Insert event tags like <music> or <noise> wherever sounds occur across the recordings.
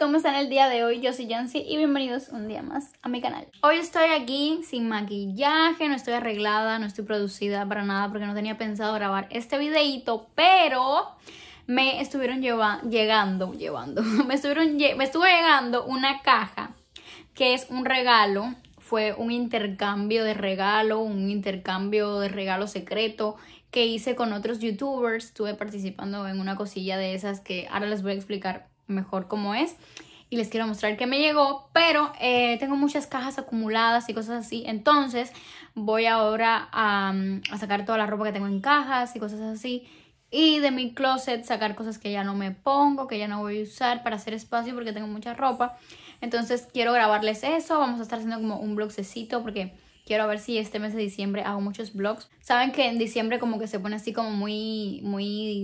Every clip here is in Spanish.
¿cómo están el día de hoy? Yo soy Yancy y bienvenidos un día más a mi canal. Hoy estoy aquí sin maquillaje, no estoy arreglada, no estoy producida para nada porque no tenía pensado grabar este videito, pero me estuvieron lleva, llegando, llevando, <laughs> me, estuvieron, me estuvo llegando una caja que es un regalo, fue un intercambio de regalo, un intercambio de regalo secreto que hice con otros youtubers, estuve participando en una cosilla de esas que ahora les voy a explicar mejor como es. Y les quiero mostrar que me llegó, pero eh, tengo muchas cajas acumuladas y cosas así. Entonces voy ahora a, sacar toda la ropa que tengo en cajas y cosas así. Y de mi closet sacar cosas que ya no me pongo, que ya no voy a usar para hacer espacio porque tengo mucha ropa. Entonces quiero grabarles eso. Vamos a estar haciendo como un bloquecito porque Quiero ver si este mes de diciembre hago muchos vlogs. Saben que en diciembre como que se pone así como muy, muy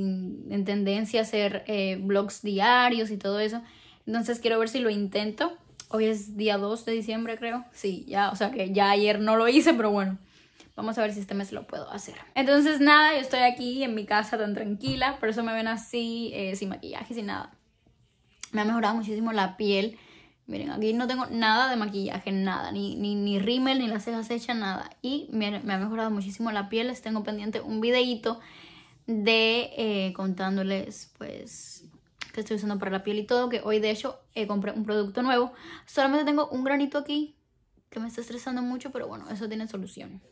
en tendencia hacer eh, vlogs diarios y todo eso. Entonces quiero ver si lo intento. Hoy es día 2 de diciembre creo. Sí, ya, o sea que ya ayer no lo hice, pero bueno. Vamos a ver si este mes lo puedo hacer. Entonces nada, yo estoy aquí en mi casa tan tranquila. Por eso me ven así, eh, sin maquillaje, sin nada. Me ha mejorado muchísimo la piel. Miren, aquí no tengo nada de maquillaje, nada, ni, ni, ni rímel, ni las cejas hechas, nada. Y miren, me ha mejorado muchísimo la piel. Les tengo pendiente un videíto de eh, contándoles, pues, que estoy usando para la piel y todo, que hoy de hecho eh, compré un producto nuevo. Solamente tengo un granito aquí que me está estresando mucho, pero bueno, eso tiene solución.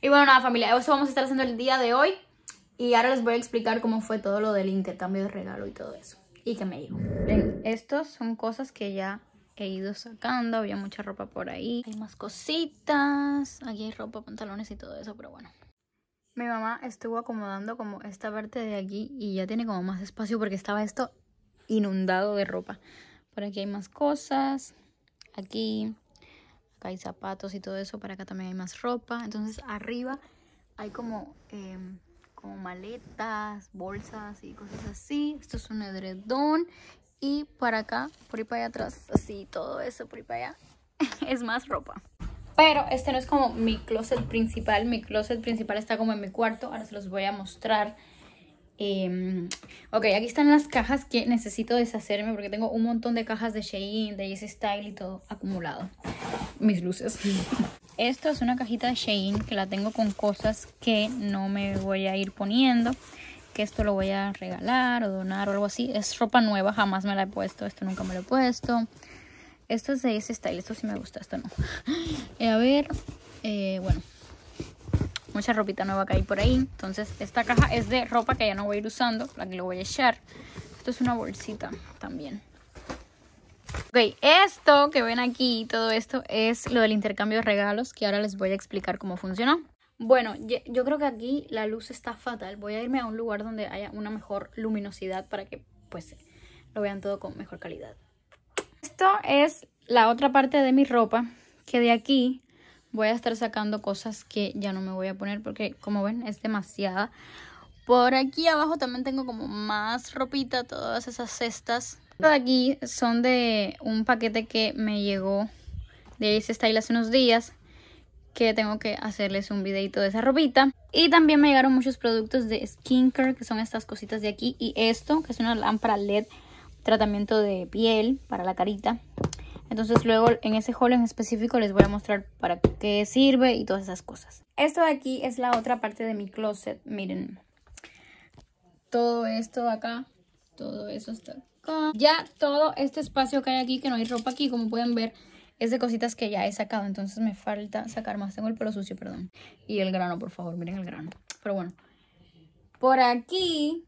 Y bueno, nada familia, eso vamos a estar haciendo el día de hoy. Y ahora les voy a explicar cómo fue todo lo del intercambio de regalo y todo eso. Y que me dijo Miren, estos son cosas que ya he ido sacando. Había mucha ropa por ahí. Hay más cositas. Aquí hay ropa, pantalones y todo eso, pero bueno. Mi mamá estuvo acomodando como esta parte de aquí y ya tiene como más espacio porque estaba esto inundado de ropa. Por aquí hay más cosas. Aquí. Acá hay zapatos y todo eso. Para acá también hay más ropa. Entonces arriba hay como... Em, como maletas, bolsas y cosas así. Esto es un edredón y para acá, por ahí para allá atrás, así todo eso por ahí para allá, <laughs> es más ropa. Pero este no es como mi closet principal, mi closet principal está como en mi cuarto, ahora se los voy a mostrar. Em, ok, aquí están las cajas que necesito deshacerme porque tengo un montón de cajas de Shein, de YesStyle Style y todo acumulado. Mis luces. <laughs> Esto es una cajita de Shein que la tengo con cosas que no me voy a ir poniendo que esto lo voy a regalar o donar o algo así. Es ropa nueva, jamás me la he puesto, esto nunca me lo he puesto. Esto es de ese style, esto sí me gusta, esto no. <gasps> Eh, a ver, eh, bueno, mucha ropita nueva que hay por ahí. Entonces, esta caja es de ropa que ya no voy a ir usando, la que lo voy a echar. Esto es una bolsita también. Ok, esto que ven aquí, todo esto es lo del intercambio de regalos, que ahora les voy a explicar cómo funciona. Bueno, yo creo que aquí la luz está fatal. Voy a irme a un lugar donde haya una mejor luminosidad para que pues lo vean todo con mejor calidad. Esto es la otra parte de mi ropa, que de aquí voy a estar sacando cosas que ya no me voy a poner porque como ven es demasiada. Por aquí abajo también tengo como más ropita, todas esas cestas. De aquí son de un paquete que me llegó de Ace Style hace unos días que tengo que hacerles un videito de esa ropita. Y también me llegaron muchos productos de skincare, que son estas cositas de aquí. Y esto, que es una lámpara LED, tratamiento de piel para la carita. Entonces luego en ese haul en específico les voy a mostrar para qué sirve y todas esas cosas. Esto de aquí es la otra parte de mi closet, miren. Todo esto acá, todo eso está acá. Ya todo este espacio que hay aquí, que no hay ropa aquí, como pueden ver, es de cositas que ya he sacado, entonces me falta sacar más. Tengo el pelo sucio, perdón. Y el grano, por favor, miren el grano. Pero bueno, por aquí,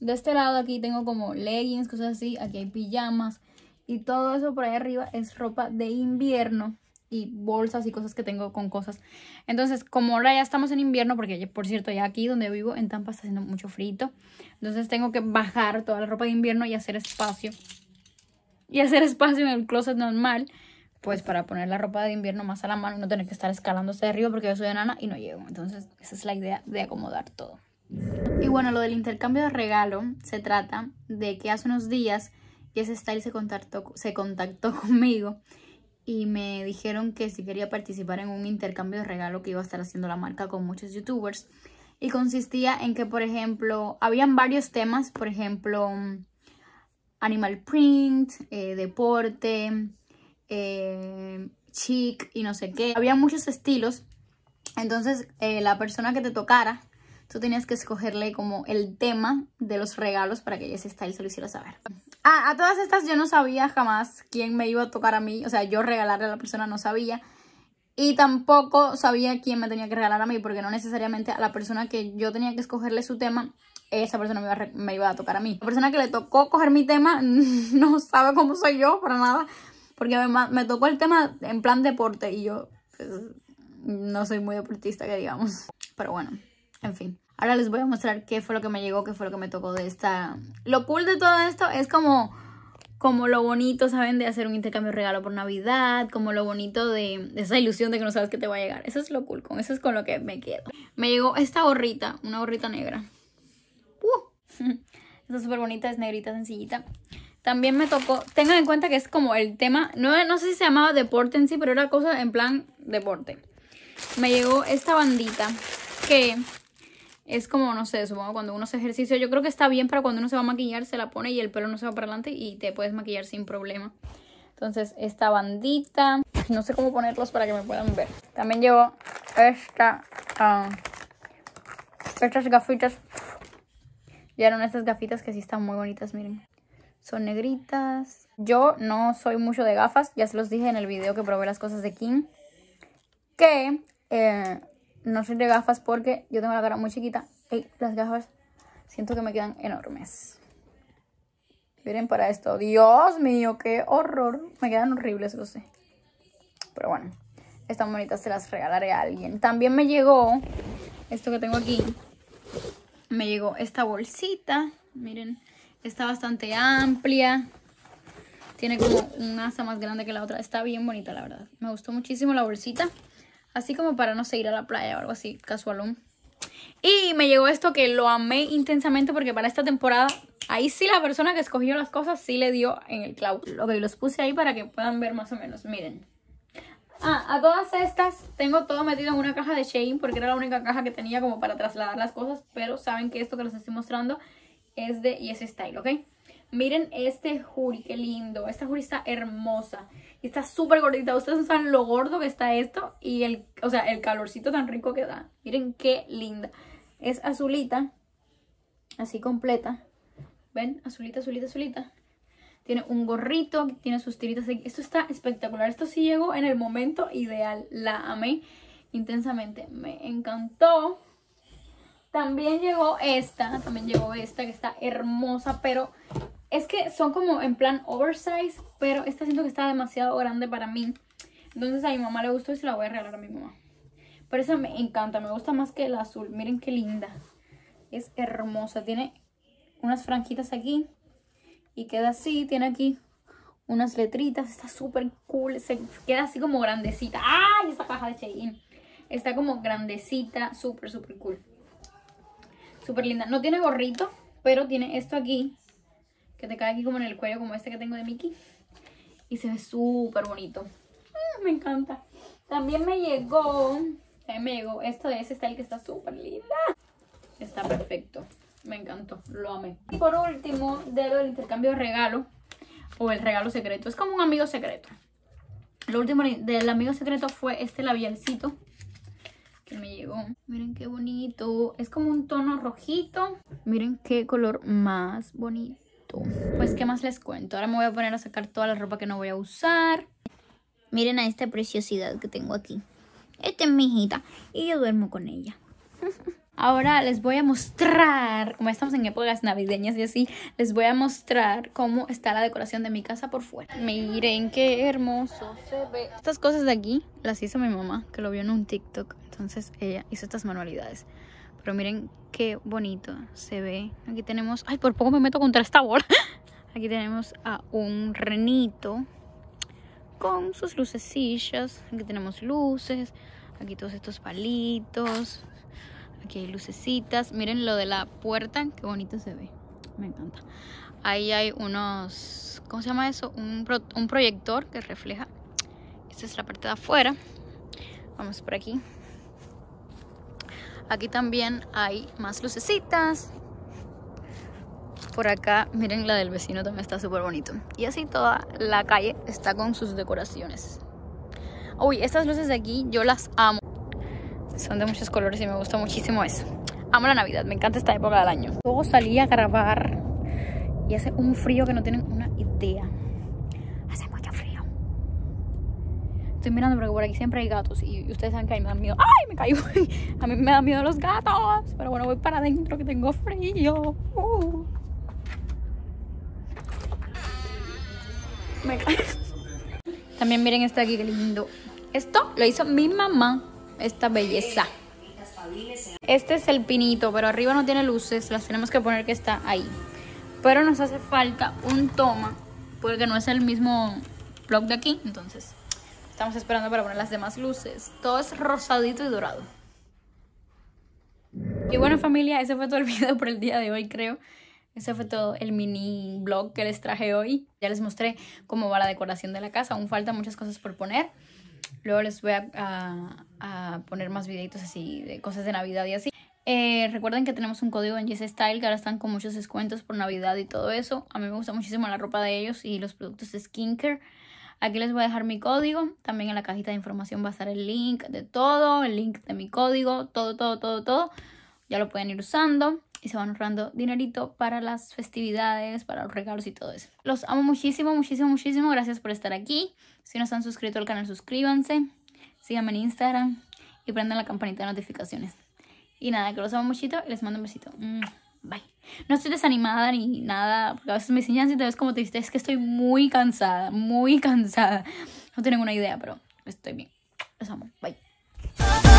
de este lado aquí tengo como leggings, cosas así. Aquí hay pijamas y todo eso por ahí arriba es ropa de invierno y bolsas y cosas que tengo con cosas. Entonces, como ahora ya estamos en invierno, porque por cierto, ya aquí donde vivo en Tampa está haciendo mucho frito. Entonces tengo que bajar toda la ropa de invierno y hacer espacio. Y hacer espacio en el closet normal pues para poner la ropa de invierno más a la mano no tener que estar escalándose de arriba porque yo soy nana y no llego. Entonces esa es la idea de acomodar todo. Y bueno, lo del intercambio de regalo se trata de que hace unos días Jess Style se contactó, se contactó <laughs> conmigo y me dijeron que si quería participar en un intercambio de regalo que iba a estar haciendo la marca con muchos youtubers. Y consistía en que, por ejemplo, habían varios temas, por ejemplo, mm, animal print, eh, deporte, eh, chic y no sé qué. Había muchos estilos, entonces eh, la persona que te tocara, tú tenías que escogerle como el tema de los regalos para que ese style se lo hiciera saber. Ah, a todas estas yo no sabía jamás quién me iba a tocar a mí, o sea, yo regalarle a la persona no sabía. Y tampoco sabía quién me tenía que regalar a mí, porque no necesariamente a la persona que yo tenía que escogerle su tema, esa persona me iba, me iba a tocar a mí. La persona que le tocó coger mi tema <laughs> no sabe cómo soy yo, para nada. Porque me, me tocó el tema en plan deporte y yo pues, no soy muy deportista, que digamos. Pero bueno, en fin. Ahora les voy a mostrar qué fue lo que me llegó, qué fue lo que me tocó de esta... Lo cool de todo esto es como, como lo bonito, ¿saben? De hacer un intercambio de regalo por Navidad, como lo bonito de, esa ilusión de que no sabes qué te va a llegar. Eso es lo cool, con eso es con lo que me quedo. Me llegó esta gorrita, una gorrita negra. ¡Uh! <laughs> Está Esta súper bonita, es negrita, sencillita. También me tocó, tengan en cuenta que es como el tema, no, no sé si se llamaba deporte en sí, pero era cosa en plan deporte. Me llegó esta bandita que es como, no sé, supongo cuando uno se ejercicio, yo creo que está bien para cuando uno se va a maquillar, se la pone y el pelo no se va para adelante y te puedes maquillar sin problema. Entonces, esta bandita, no sé cómo ponerlos para que me puedan ver. También llevo esta, ah, estas gafitas. Llegaron estas gafitas que sí están muy bonitas, miren son negritas. Yo no soy mucho de gafas, ya se los dije en el video que probé las cosas de King, que eh, no soy de gafas porque yo tengo la cara muy chiquita y las gafas siento que me quedan enormes. Miren para esto. Dios mío, qué horror. Me quedan horribles, lo sé. Pero bueno, estas bonitas se las regalaré a alguien. También me llegó esto que tengo aquí. Me llegó esta bolsita. Miren, Está bastante amplia. Tiene como una asa más grande que la otra. Está bien bonita, la verdad. Me gustó muchísimo la bolsita. Así como para, no seguir a la playa o algo así, casualón. Y me llegó esto que lo amé intensamente porque para esta temporada, ahí sí la persona que escogió las cosas sí le dio en el clavo. Ok, los puse ahí para que puedan ver más o menos, miren. Ah, a todas estas tengo todo metido en una caja de Shein porque era la única caja que tenía como para trasladar las cosas, pero saben que esto que les estoy mostrando es de Yes Style, ¿ok? Miren este Juri, qué lindo. Esta jurista está hermosa. está súper gordita. Ustedes no saben lo gordo que está esto y el, o sea, el calorcito tan rico que da. Miren qué linda. Es azulita, así completa. ¿Ven? Azulita, azulita, azulita. Tiene un gorrito, tiene sus tiritas. Esto está espectacular. Esto sí llegó en el momento ideal. La amé intensamente. Me encantó. También llegó esta, también llegó esta que está hermosa, pero es que son como en plan oversize, pero esta siento que está demasiado grande para mí. Entonces a mi mamá le gustó y se la voy a regalar a mi mamá. Pero esa me encanta, me gusta más que el azul. Miren qué linda. Es hermosa, tiene unas franjitas aquí y queda así, tiene aquí unas letritas, está súper cool, se queda así como grandecita. ¡Ay, esta caja de Shein! Está como grandecita, súper, súper cool. Súper linda. No tiene gorrito, pero tiene esto aquí. Que te cae aquí como en el cuello, como este que tengo de Mickey. Y se ve súper bonito. Ah, me encanta. También me llegó... También me esto de ese style que está súper linda. Está perfecto. Me encantó. Lo amé. Y por último, de lo del intercambio regalo. O el regalo secreto. Es como un amigo secreto. Lo último del amigo secreto fue este labialcito me llegó. Miren qué bonito. Es como un tono rojito. Miren qué color más bonito. Pues qué más les cuento. Ahora me voy a poner a sacar toda la ropa que no voy a usar. Miren a esta preciosidad que tengo aquí. Esta es mi hijita y yo duermo con ella. <laughs> Ahora les voy a mostrar, como estamos en épocas navideñas y así, les voy a mostrar cómo está la decoración de mi casa por fuera. Miren qué hermoso se ve. Estas cosas de aquí las hizo mi mamá, que lo vio en un TikTok. Entonces ella hizo estas manualidades. Pero miren qué bonito se ve. Aquí tenemos... ¡Ay, por poco me meto contra esta bola! <laughs> Aquí tenemos a un renito con sus lucecillas. Aquí tenemos luces. Aquí todos estos palitos. Aquí hay lucecitas. Miren lo de la puerta. Qué bonito se ve. Me encanta. Ahí hay unos... ¿Cómo se llama eso? Un, un proyector que refleja. Esta es la parte de afuera. Vamos por aquí. Aquí también hay más lucecitas. Por acá, miren la del vecino también está súper bonito. Y así toda la calle está con sus decoraciones. Uy, estas luces de aquí yo las amo. Son de muchos colores y me gusta muchísimo eso. Amo la Navidad, me encanta esta época del año. Luego salí a grabar y hace un frío que no tienen una idea. estoy mirando porque por aquí siempre hay gatos y ustedes saben que a mí me da miedo. ¡Ay, me caigo! <laughs> A mí me dan miedo los gatos. Pero bueno, voy para adentro que tengo frío. Uh. Me caigo. <laughs> También miren este aquí, qué lindo. Esto lo hizo mi mamá, esta belleza. Este es el pinito, pero arriba no tiene luces, las tenemos que poner que está ahí. Pero nos hace falta un toma, porque no es el mismo blog de aquí, entonces Estamos esperando para poner las demás luces. Todo es rosadito y dorado. Y bueno familia, ese fue todo el <laughs> video por el día de hoy creo. Ese fue todo el mini vlog que les traje hoy. Ya les mostré cómo va la decoración de la casa. Aún falta muchas cosas por poner. Luego les voy a, poner más videitos así de cosas de Navidad y así. Eh, recuerden que tenemos un código en Yes Style que ahora están con muchos descuentos por Navidad y todo eso. A mí me gusta muchísimo la ropa de ellos y los productos de skincare. Aquí les voy a dejar mi código. También en la cajita de información va a estar el link de todo, el link de mi código, todo, todo, todo, todo. Ya lo pueden ir usando y se van ahorrando dinerito para las festividades, para los regalos y todo eso. Los amo muchísimo, muchísimo, muchísimo. Gracias por estar aquí. Si no están suscrito al canal, suscríbanse. Síganme en Instagram y prendan la campanita de notificaciones. Y nada, que los amo muchito y les mando un besito bye. No estoy desanimada ni nada, porque a veces me enseñan y te ves como triste, es que estoy muy cansada, muy <laughs> cansada. No tengo una idea, pero estoy bien. Los amo, bye.